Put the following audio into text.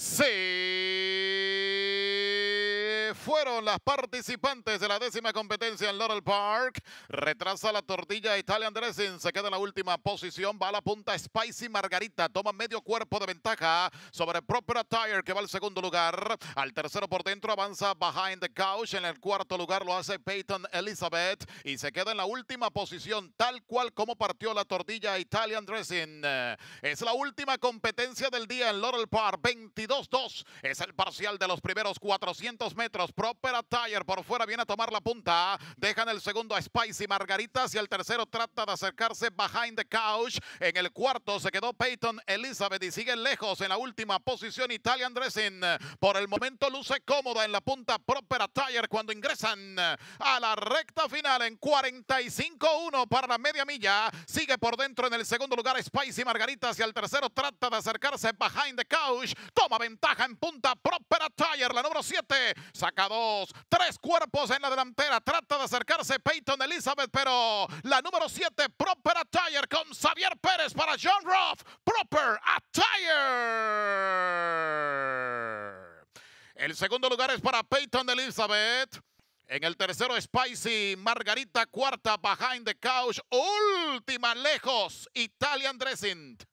Sim! fueron las participantes de la décima competencia en Laurel Park. Retrasa la tortilla Italian Dressing, se queda en la última posición. Va a la punta Spicy Margarita, toma medio cuerpo de ventaja sobre Proper Attire que va al segundo lugar. Al tercero por dentro avanza Behind the Couch. En el cuarto lugar lo hace Peyton Elizabeth y se queda en la última posición tal cual como partió la tortilla Italian Dressing. Es la última competencia del día en Laurel Park. 22-2 es el parcial de los primeros 400 metros. Proper Attire por fuera viene a tomar la punta. Dejan el segundo a Spicy Margaritas y el tercero trata de acercarse behind the couch. En el cuarto se quedó Peyton Elizabeth y sigue lejos en la última posición Italian Dressing. Por el momento luce cómoda en la punta Proper Attire. cuando ingresan a la recta final en 45-1 para la media milla. Sigue por dentro en el segundo lugar Spicy Margaritas y el tercero trata de acercarse behind the couch. Toma ventaja en punta Proper siete 7. Saca dos, tres cuerpos en la delantera. Trata de acercarse Peyton Elizabeth, pero la número 7, Proper Attire con Xavier Pérez para John Roth. Proper Attire. El segundo lugar es para Peyton Elizabeth. En el tercero, Spicy, Margarita, cuarta, Behind the Couch, última, lejos, Italian Dressing.